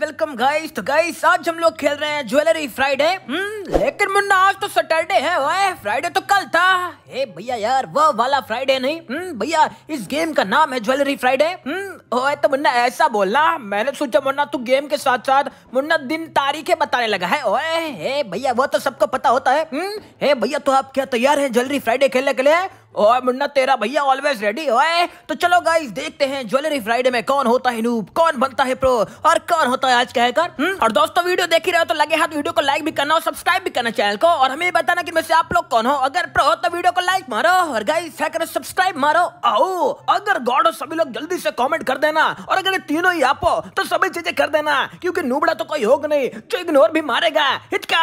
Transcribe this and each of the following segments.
Welcome guys तो guys आज हम लोग खेल रहे हैं ज्वेलरी हम्म, फ्राइडे लेकिन मुन्ना आज तो सैटरडे है ओए फ्राइडे तो कल था ए भैया यार वो वाला फ्राइडे नहीं हम्म, भैया इस गेम का नाम है ज्वेलरी हम्म, फ्राइडे ओए तो मुन्ना ऐसा बोलना मैंने सोचा मुन्ना तू गेम के साथ साथ मुन्ना दिन तारीखें बताने लगा है ओए भैया वो तो सबको पता होता है भैया तो आप क्या तैयार है ज्वेलरी फ्राइडे खेलने के लिए ओए मुन्ना तेरा भैया ऑलवेज रेडी ओए तो चलो गाइस देखते हैं ज्वेलरी फ्राइडे में कौन होता है नूब कौन बनता है प्रो और कौन होता है आज कहकर हम्म? और दोस्तों वीडियो देख ही रहे हो तो लगे हाथ वीडियो को लाइक भी करना और सब्सक्राइब भी करना चैनल को और हमें बताना कि मैं से आप लोग कौन हो अगर प्रो हो तो वीडियो को लाइक मारो और गाइस है सब्सक्राइब मारो आओ अगर गॉड हो सभी लोग जल्दी से कॉमेंट कर देना और अगर तीनों ही आप हो तो सभी चीजें कर देना क्योंकि नूबड़ा तो कोई होगा नहीं जो इग्नोर भी मारेगा हिचका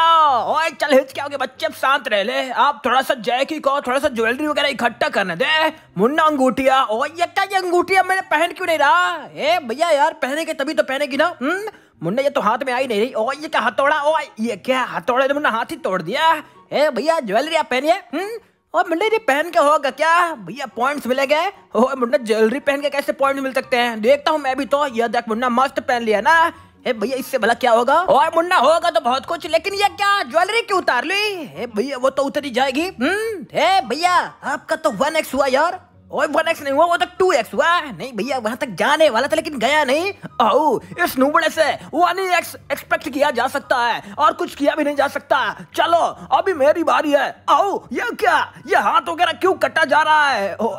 ओए चल हिचकाओगे बच्चे अब शांत रह ले आप थोड़ा सा जैकी को थोड़ा सा ज्वेलरी वगैरह इकट्ठा करने दे मुन्ना अंगूठिया ओ क्या ये अंगूठिया मैंने पहन क्यों नहीं रहा ए भैया यार के तभी तो पहनेगी ना हम्म मुन्ना ये तो हाथ में आई नहीं रही ओ ये क्या हथौड़ा ओ ये क्या हथौड़ा तो मुन्ना हाथ ही तोड़ दिया ए भैया ज्वेलरी आप पहनिए हम्म? और मुंडे जी पहन के होगा क्या भैया पॉइंट्स मिले गए मुंडा ज्वेलरी पहन के कैसे पॉइंट मिल सकते हैं देखता हूँ मैं भी तो यह देख मुंडा मस्त पहन लिया ना हे भैया इससे भला क्या होगा और मुन्ना होगा तो बहुत कुछ लेकिन ये क्या ज्वेलरी क्यों उतार ली हे भैया वो तो उतरी जाएगी हम्म भैया आपका तो वन एक्स हुआ यार और वन एक्स नहीं हुआ वो तक टू एक्स हुआ नहीं भैया वहां तक जाने वाला था लेकिन गया नहीं आओ इस नूबड़े से वन ही एक्स एक्सपेक्ट किया जा सकता है और कुछ किया भी नहीं जा सकता चलो अभी मेरी बारी है आओ ये क्या ये हाथ वगैरह क्यों कटा जा रहा है ओ,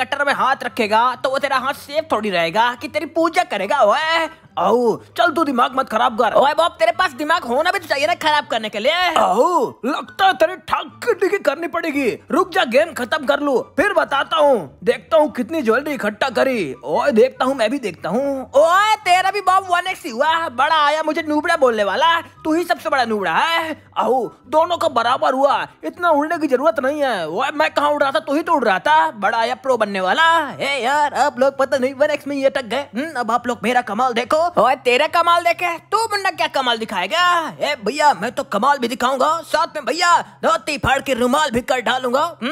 कटर में हाथ रखेगा तो वो तेरा हाथ सेफ थोड़ी रहेगा कि तेरी पूजा करेगा ओए आओ चल तू दिमाग मत खराब कर ओए बॉब तेरे पास दिमाग होना भी तो चाहिए ना खराब करने के लिए आओ लगता है तेरे ठाक टिकी करनी पड़ेगी रुक जा गेम खत्म कर लू फिर बताता हूँ देखता हूँ कितनी ज्वेलरी इकट्ठा करी ओए देखता हूँ मैं भी देखता हूँ ओए तेरा भी बॉब वन एक्स हुआ बड़ा आया मुझे नूबड़ा बोलने वाला तू ही सबसे बड़ा नूबड़ा है आहो दोनों का बराबर हुआ इतना उड़ने की जरूरत नहीं है वो मैं कहाँ उड़ रहा था तू ही तो उड़ रहा था बड़ा आया प्रो बनने वाला है यार आप लोग पता नहीं वन एक्स में ये टक गए हम्म, अब आप लोग मेरा कमाल देखो और तेरा कमाल देखे तू मुन्ना क्या कमाल दिखाएगा ए भैया मैं तो कमाल भी दिखाऊंगा साथ में भैया धोती फाड़ के रुमाल भी कर डालूंगा और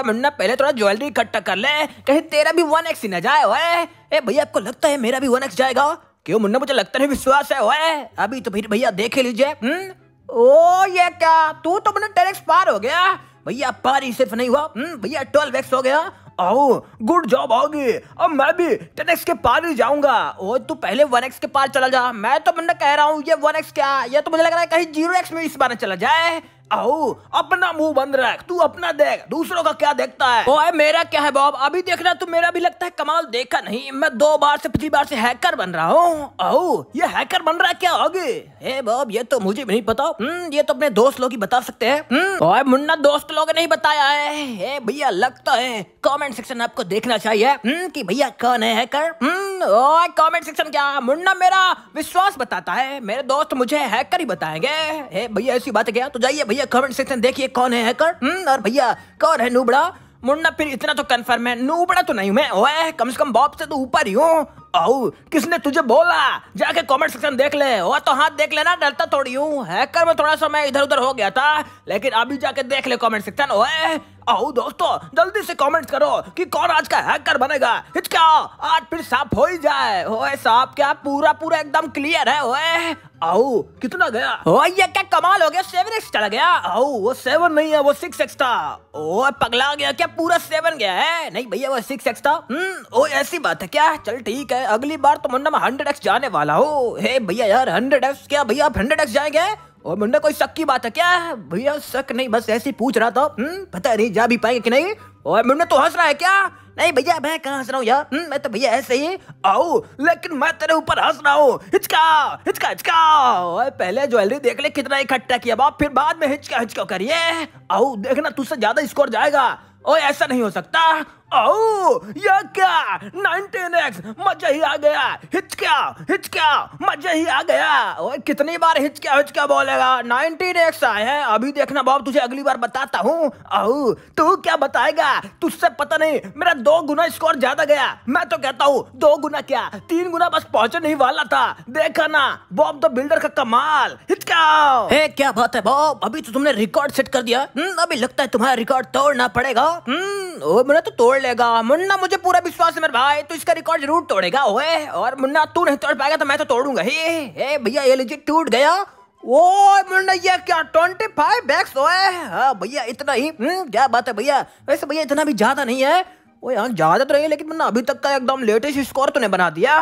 हम्म, मुन्ना पहले थोड़ा ज्वेलरी इकट्ठा कर ले कहीं तेरा भी वन एक्स ही न जाए ए भैया आपको लगता है मेरा भी वन एक्स जाएगा क्यों मुन्ना मुझे लगता नहीं विश्वास है ओए अभी तो फिर भैया देख लीजिए हम्म? ओ ये क्या तू तो मुन्ना टेरेक्स पार हो गया भैया पार ही सिर्फ नहीं हुआ हम्म? भैया ट्वेल्व एक्स हो गया आओ गुड जॉब आओगी अब मैं भी टेन एक्स के पार ही जाऊंगा ओ तू पहले वन एक्स के पार चला जा मैं तो मुन्ना कह रहा हूँ ये वन एक्स क्या ये तो मुझे लग रहा है कहीं जीरो एक्स में इस बार चला जाए आओ अपना मुंह बंद रख तू अपना देख दूसरों का क्या देखता है ओए मेरा क्या है बॉब अभी देख रहा तू मेरा भी लगता है कमाल देखा नहीं मैं दो बार से पिछली बार से हैकर बन रहा हूँ आओ ये हैकर बन रहा है क्या आगे हे बॉब ये तो मुझे भी नहीं पता हम्म, ये तो अपने दोस्त लोग ही बता सकते है हम्म, ओए मुन्ना दोस्त लोग नहीं बताया है भैया लगता है कॉमेंट सेक्शन आपको देखना चाहिए हम्म, की भैया कौन है हैकर कमेंट सेक्शन क्या मुन्ना मेरा विश्वास बताता है मेरे दोस्त मुझे हैकर ही बताएंगे भैया ऐसी बात क्या तो जाइए भैया कमेंट सेक्शन देखिए कौन है हैकर हम्म, और भैया कौन है नूबड़ा मुन्ना फिर इतना तो कंफर्म है नूबड़ा तो नहीं मैं ओए कम से कम बॉब से तो ऊपर ही हूँ आओ किसने तुझे बोला जाके कमेंट सेक्शन देख ले वो तो हाथ देख लेना डरता थोड़ी हूँ हैकर में थोड़ा सा मैं इधर उधर हो गया था लेकिन अभी जाके देख ले कमेंट सेक्शन ओए आओ दोस्तों जल्दी से कमेंट करो कि कौन आज का हैकर बनेगा हिचका आज फिर साफ हो ही जाए ओए साफ क्या पूरा पूरा एकदम क्लियर है ओए आओ कितना गया ओ ये क्या कमाल हो गया सेवन एक्स चला गया आओ वो सेवन नहीं है वो सिक्स एक्स था ओ पगला गया क्या पूरा सेवन गया है नहीं भैया वो सिक्स एक्स था हम्म, ओ ऐसी बात है क्या चल ठीक है मैं अगली बार तो मुंडा मैं हंड्रेड एक्स जाने वाला हूँ हे भैया यार हंड्रेड एक्स क्या भैया आप हंड्रेड एक्स जाएंगे और मुंडा कोई शक की बात है क्या भैया शक नहीं बस ऐसे ही पूछ रहा था हम्म पता नहीं जा भी पाएंगे कि नहीं और मुंडा तो हंस रहा है क्या नहीं भैया मैं कहाँ हंस रहा हूँ यार हम्म, मैं तो भैया ऐसे ही आओ लेकिन मैं तेरे ऊपर हंस रहा हूँ हिचका हिचका हिचका और पहले ज्वेलरी देख ले कितना इकट्ठा किया बाप फिर बाद में हिचका हिचका करिए आओ देखना तुझसे ज्यादा स्कोर जाएगा और ऐसा नहीं हो सकता ओ या क्या 19x मजा ही आ गया हिचक्या हिचक्या मजा ही आ गया और कितनी बार हिचक्या हिचक्या बोलेगा 19x आए हैं अभी देखना बाब तुझे अगली बार बताता हूँ ओ तू क्या बताएगा तुझसे पता नहीं मेरा दो गुना स्कोर ज्यादा गया मैं तो कहता हूँ दो गुना क्या तीन गुना बस पहुंचने नहीं वाला था देखा ना बॉब तो बिल्डर का कमाल हिचक्या हे क्या बात है बॉब अभी तो तुमने रिकॉर्ड सेट कर दिया हम्म, अभी लगता है तुम्हारा रिकॉर्ड तोड़ना पड़ेगा हम्म, ओ मैंने तो तोड़ बोलेगा मुन्ना मुझे पूरा विश्वास है मेरे भाई तो इसका रिकॉर्ड जरूर तोड़ेगा ओए और मुन्ना तू नहीं तोड़ पाएगा तो मैं तो तोड़ूंगा ही भैया ये लीजिए टूट गया ओ मुन्ना ये क्या ट्वेंटी फाइव बैग्स ओए हाँ भैया इतना ही हम्म, क्या बात है भैया वैसे भैया इतना भी ज़्यादा नहीं है वो यहाँ ज़्यादा तो नहीं है लेकिन मुन्ना अभी तक का एकदम लेटेस्ट स्कोर तूने बना दिया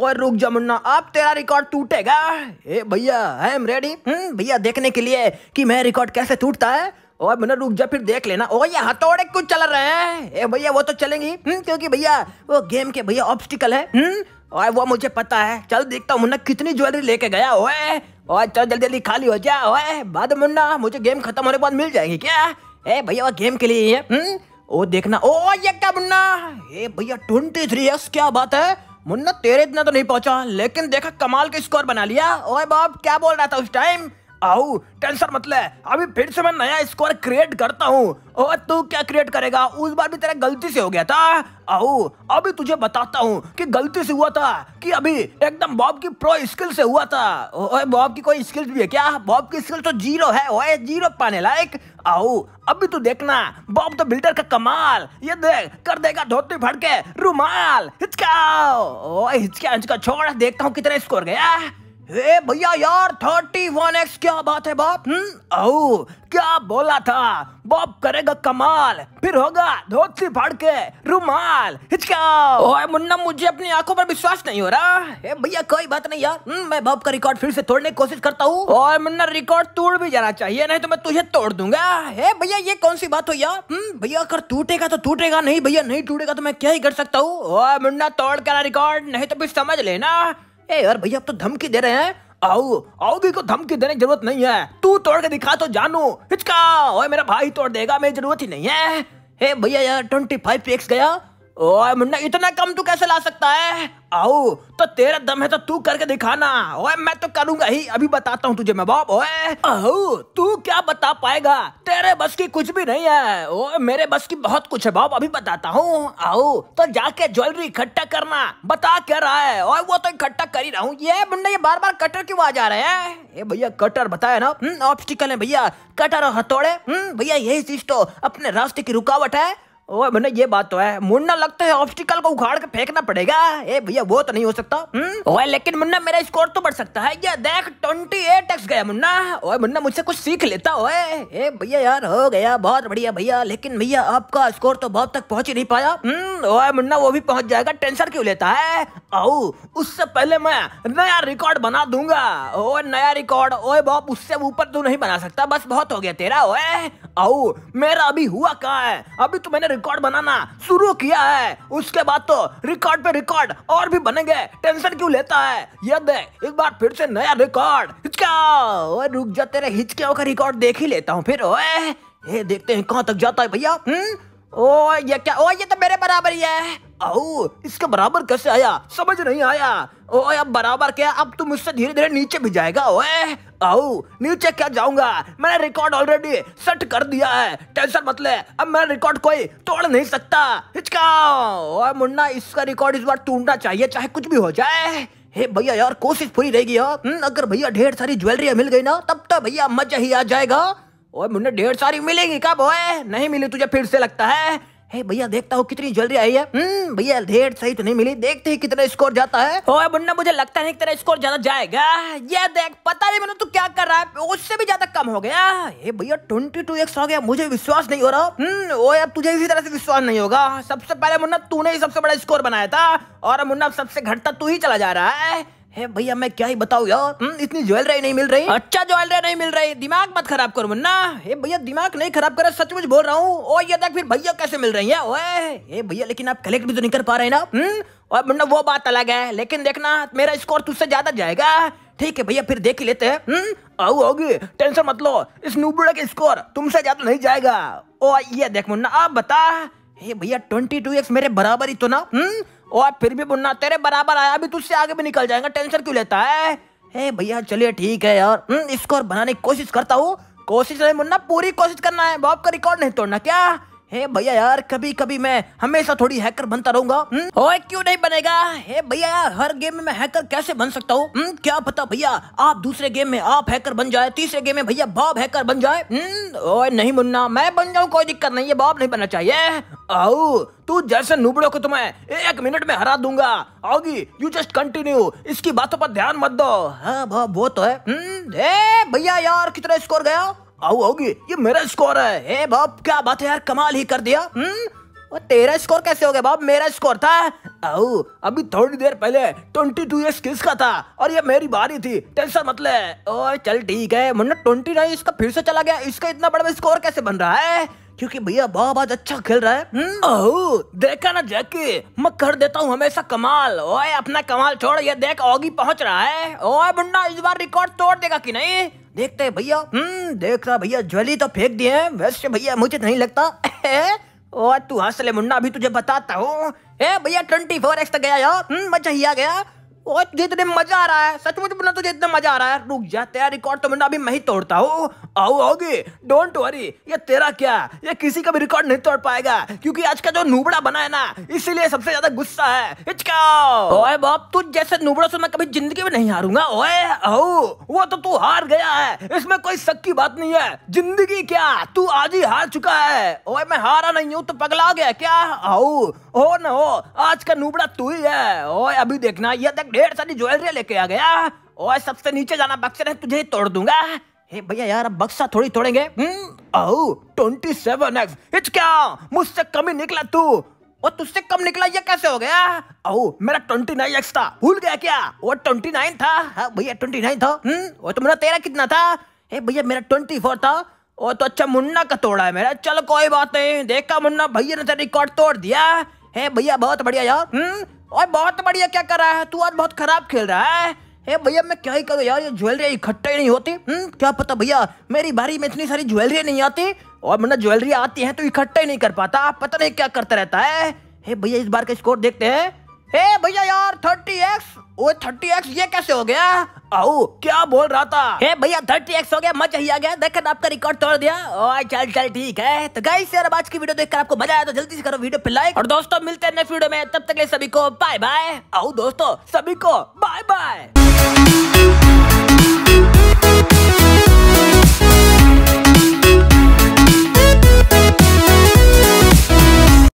और रुक जा मुन्ना अब तेरा रिकॉर्ड टूटेगा ए भैया आई एम रेडी भैया देखने के लिए कि मैं रिकॉर्ड कैसे टूटता है और मैंने रुक जा फिर देख लेना ओ ये हथौड़े कुछ चल रहे हैं ए भैया वो तो चलेंगे हम्म, क्योंकि भैया वो गेम के भैया ऑब्स्टिकल है हम्म, और वो मुझे पता है चल देखता हूँ मुन्ना कितनी ज्वेलरी लेके गया ओए और चल जल्दी जल्दी खाली हो जा ओए बाद मुन्ना मुझे गेम खत्म होने के बाद मिल जाएगी क्या ए भैया वो गेम के लिए ही है ओ हम्म, देखना ओ ये क्या मुन्ना ए भैया ट्वेंटी थ्री एक्स क्या बात है मुन्ना तेरे इतना तो नहीं पहुंचा लेकिन देखा कमाल के स्कोर बना लिया ओए बाप क्या बोल रहा था उस टाइम आओ टेंशन मत ले अभी फिर से मैं नया स्कोर क्रिएट करता हूँ और तू क्या क्रिएट करेगा उस बार भी तेरा गलती से हो गया था आओ अभी तुझे बताता हूँ कि गलती से हुआ था कि अभी एकदम बॉब की प्रो स्किल से हुआ था ओए बॉब की कोई स्किल्स भी है क्या बॉब की स्किल तो जीरो है ओए जीरो पाने लायक आओ अभी तू देखना बॉब तो बिल्डर का कमाल ये देख कर देगा धोती फटके रुमाल हिचकाओ हिचका हिचका छोड़ देखता हूँ कितना स्कोर गया ए भैया यार थर्टी वन एक्स क्या बात है बाप ओ हम्म, क्या बोला था बाप करेगा कमाल फिर होगा धोती फाड़ के रुमाल हिचका ओए मुन्ना मुझे अपनी आंखों पर विश्वास नहीं हो रहा ए भैया कोई बात नहीं यार हम्म, मैं बाप का रिकॉर्ड फिर से तोड़ने की कोशिश करता हूँ ओए मुन्ना रिकॉर्ड तोड़ भी जाना चाहिए नहीं तो मैं तुझे तोड़ दूंगा हे भैया ये कौन सी बात हो यार हम्म, भैया अगर टूटेगा तो टूटेगा नहीं भैया नहीं टूटेगा तो मैं क्या ही कर सकता हूँ मुन्ना तोड़ कर रिकॉर्ड नहीं तो फिर समझ लेना ए यार भैया आप तो धमकी दे रहे हैं आओ आओगी को धमकी देने की जरूरत नहीं है तू तोड़ के दिखा तो जानू हिचका ओए मेरा भाई तोड़ देगा मेरी जरूरत ही नहीं है ए भैया यार ट्वेंटी फाइव एक्स गया ओए मुन्ना इतना कम तू कैसे ला सकता है आओ तो तेरा दम है तो तू करके दिखाना ओए मैं तो करूंगा ही अभी बताता हूँ तुझे मैं बाप ओए आओ तू क्या बता पाएगा तेरे बस की कुछ भी नहीं है ओए मेरे बस की बहुत कुछ है बाप अभी बताता हूँ आओ तो जाके ज्वेलरी इकट्ठा करना बता क्या रहा है ओए वो तो इकट्ठा कर ही रहा हूँ ये मुन्ना ये बार बार कटर क्यों आ जा रहे हैं ये भैया कटर बताया ना ऑप्शिकल हम्म, है भैया कटर और हथौड़े हम्म, भैया यही चीज तो अपने रास्ते की रुकावट है ओए मैंने ये बात तो है मुन्ना लगता है ऑब्स्टिकल को उखाड़ के फेंकना पड़ेगा ए भैया वो तो नहीं हो सकता हम्म? ओए लेकिन मुन्ना मेरा स्कोर तो बढ़ सकता है ये देख ट्वेंटी एट एक्स गया मुन्ना ओए मुन्ना मुझसे कुछ सीख लेता ओए ए भैया यार हो गया बहुत बढ़िया भैया लेकिन भैया आपका स्कोर तो बहुत तक पहुंच ही नहीं पाया हम्म, ओए मुन्ना वो भी पहुंच जाएगा टेंशन क्यों लेता है आओ उससे पहले मैं नया रिकॉर्ड बना दूंगा ओए नया रिकॉर्ड ओए बाप उससे ऊपर तू तो नहीं बना सकता बस बहुत हो गया तेरा ओए आओ मेरा अभी हुआ कहाँ है अभी तो मैंने रिकॉर्ड बनाना शुरू किया है उसके बाद तो रिकॉर्ड पे रिकॉर्ड और भी बनेंगे टेंशन क्यों लेता है ये दे एक बार फिर से नया रिकॉर्ड हिचका रुक जा तेरे हिचके का रिकॉर्ड देख ही लेता हूँ फिर ओए ये देखते हैं कहाँ तक जाता है भैया हम्म? ओ ये क्या ओ ये तो मेरे बराबर ही है आओ इसका बराबर कैसे आया समझ नहीं आया ओ अब बराबर क्या अब तुम मुझसे धीरे धीरे नीचे भी जाएगा ओए आओ नीचे क्या जाऊंगा मैंने रिकॉर्ड ऑलरेडी सेट कर दिया है टेंशन मत ले अब मेरा रिकॉर्ड कोई तोड़ नहीं सकता हिचकाओ मुन्ना इसका रिकॉर्ड इस बार टूटना चाहिए चाहे कुछ भी हो जाए हे भैया यार कोशिश पूरी रहेगी हाँ। हम्म, अगर भैया ढेर सारी ज्वेलरी मिल गई ना तब तो भैया मजा ही आ जाएगा ओए मुन्ने ढेर सारी मिलेंगी कब ओए नहीं मिली तुझे फिर से लगता है हे भैया देखता हूँ कितनी जल्दी आई है हम्म, भैया ढेर सही तो नहीं मिली देखते ही कितना स्कोर जाता है ओए मुन्ना मुझे लगता नहीं तेरा स्कोर ज्यादा जाएगा ये देख पता नहीं मैंने तू क्या कर रहा है उससे भी ज्यादा कम हो गया हे भैया ट्वेंटी टू एक्स हो गया मुझे विश्वास नहीं हो रहा हम्म, ओ यार तुझे इसी तरह से विश्वास नहीं होगा सबसे पहले मुन्ना तूने ही सबसे बड़ा स्कोर बनाया था और मुन्ना सबसे घटता तू ही चला जा रहा है भैया मैं क्या ही बताऊ यार हम्म, इतनी ज्वेलरी नहीं मिल रही अच्छा ज्वेलरी नहीं मिल रही दिमाग मत खराब करो मुन्ना हे भैया दिमाग नहीं खराब करा मुझ बोल रहा हूँ ओ ये देख फिर भैया कैसे मिल रही है ओए भैया लेकिन आप कलेक्ट भी तो नहीं कर पा रहे ना हम्म, और मुन्ना वो बात अलग है लेकिन देखना मेरा स्कोर तुझसे ज्यादा जाएगा ठीक है भैया फिर देख ही लेते हैं हम्म, आओ आओगे टेंशन मत लो इस नूबड़ा का स्कोर तुमसे ज्यादा नहीं जाएगा ओ ये देख मुन्ना आप बता हे भैया ट्वेंटी टू एक्स मेरे बराबर ही तो ना हम्म फिर भी बुनना तेरे बराबर आया अभी तुझसे आगे भी निकल जाएगा टेंशन क्यों लेता है हे भैया चलिए ठीक है यार हम्म, स्कोर बनाने की कोशिश करता हूँ कोशिश नहीं मुन्ना पूरी कोशिश करना है बॉब का रिकॉर्ड नहीं तोड़ना क्या हे भैया यार कभी कभी मैं हमेशा थोड़ी हैकर बनता रहूंगा हम्म? ओए क्यों नहीं बनेगा हे भैया यार हर गेम में मैं हैकर कैसे बन सकता हूँ हम्म, क्या पता भैया आप दूसरे गेम में आप हैकर बन जाए तीसरे गेम में भैया बॉब हैकर बन जाए हम्म, ओए नहीं मुन्ना मैं बन जाऊँ कोई दिक्कत नहीं है बॉब नहीं बनना चाहिए आओ तू जैसे नुबड़ो को तुम्हें एक मिनट में हरा दूंगा आओगी यू जस्ट कंटिन्यू इसकी बातों पर ध्यान मत दो हाँ वो तो है भैया यार कितना स्कोर गया आओ आओगे ये मेरा स्कोर है हे बाप क्या बात है यार कमाल ही कर दिया हम्म तेरा स्कोर कैसे हो गया बाप मेरा स्कोर था आओ अभी थोड़ी देर पहले 22 टू ईयर्स किस था और ये मेरी बारी थी टेंशन मत ले ओ चल ठीक है मुन्ना ट्वेंटी नाइन इसका फिर से चला गया इसका इतना बड़ा स्कोर कैसे बन रहा है क्योंकि भैया बाप आज अच्छा खेल रहा है हम्म? ओह देखा ना जैकी मैं कर देता हूँ हमेशा कमाल ओए अपना कमाल छोड़ ये देख ऑगी पहुंच रहा है ओए मुन्ना इस बार रिकॉर्ड तोड़ देगा कि नहीं देखते हैं भैया हम्म देख रहा भैया ज्वेली तो फेंक दिए हैं वैसे भैया मुझे नहीं लगता तू हंस ले मुन्ना भी तुझे बताता हूँ भैया ट्वेंटी फोर एक्स तक तो गया यार हम्म, मजा ही आ गया बहुत तुझे मजा आ रहा है सचमुच बना तुझे इतना मजा आ रहा है रुक जा तेरा रिकॉर्ड तो मैंने अभी मैं ही तोड़ता हूँ आओ आओगे डोंट वरी ये तेरा क्या ये किसी का भी रिकॉर्ड नहीं तोड़ पाएगा क्योंकि आज का जो नूबड़ा बना है ना इसीलिए सबसे ज्यादा गुस्सा है ओए बाप तू जैसे नूबड़ा से मैं कभी जिंदगी में नहीं हारूंगा ओए आओ वो तो तू हार गया है इसमें कोई शक की बात नहीं है जिंदगी क्या तू आज ही हार चुका है ओए मैं हारा नहीं हूँ तो पगला गया क्या आओ हो ना हो आज का नूबड़ा तू ही है ओए अभी देखना ये देख ढेर सारी ज्वेलरिया लेके आ गया और सबसे नीचे जाना बक्सर है तुझे तोड़ दूंगा हे भैया यार अब बक्सा थोड़ी तोड़ेंगे ट्वेंटी सेवन एक्स इच क्या मुझसे कम ही निकला तू और तुझसे कम निकला ये कैसे हो गया ओ मेरा ट्वेंटी नाइन एक्स था भूल गया क्या वो ट्वेंटी नाइन था हाँ, भैया ट्वेंटी नाइन था वो हम्म, तो तुम्हारा तेरा कितना था हे भैया मेरा ट्वेंटी फोर था वो तो अच्छा मुन्ना का तोड़ा है मेरा चलो कोई बात नहीं देखा मुन्ना भैया ने तेरा तो रिकॉर्ड तोड़ दिया है भैया बहुत बढ़िया यार हम्म, और बहुत बढ़िया क्या कर रहा है तू आज बहुत खराब खेल रहा है हे भैया मैं क्या ही करूँ यार ये ज्वेलरी इकट्ठा ही नहीं होती हम्म क्या पता भैया मेरी बारी में इतनी सारी ज्वेलरी नहीं आती और मतलब ज्वेलरी आती है तो इकट्ठा ही नहीं कर पाता पता नहीं क्या करता रहता है हे भैया इस बार का स्कोर देखते हैं ए भैया यार थर्टी एक्स वो थर्टी एक्स ये कैसे हो गया आओ क्या बोल रहा था हे भैया थर्टी एक्स हो गया मजा ही आ गया देखकर आपका रिकॉर्ड तोड़ दिया ओए चल चल ठीक है तो गाइस यार आज की वीडियो देखकर आपको मजा आया तो जल्दी से करो वीडियो पे लाइक और दोस्तों मिलते हैं नेक्स्ट वीडियो में तब तक सभी को बाय बाय आओ दोस्तों सभी को बाय बाय